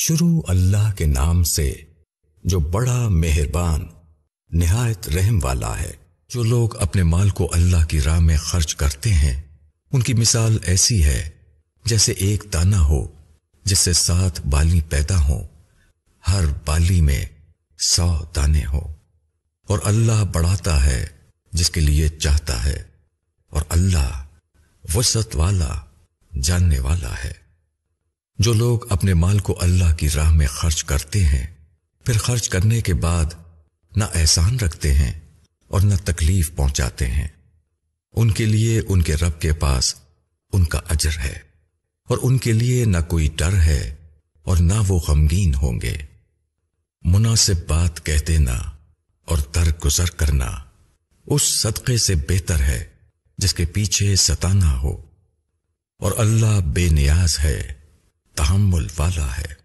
शुरू अल्लाह के नाम से जो बड़ा मेहरबान निहायत रहम वाला है जो लोग अपने माल को अल्लाह की राह में खर्च करते हैं उनकी मिसाल ऐसी है जैसे एक दाना हो जिससे सात बाली पैदा हो हर बाली में सौ दाने हो और अल्लाह बढ़ाता है जिसके लिए चाहता है और अल्लाह वसत वाला जानने वाला है जो लोग अपने माल को अल्लाह की राह में खर्च करते हैं फिर खर्च करने के बाद ना एहसान रखते हैं और न तकलीफ पहुंचाते हैं उनके लिए उनके रब के पास उनका अजर है और उनके लिए ना कोई डर है और ना वो गमगीन होंगे मुनासिब बात कह देना और दर गुजर करना उस सदक़े से बेहतर है जिसके पीछे सताना हो और अल्लाह बेनियाज है तहमुल वाला है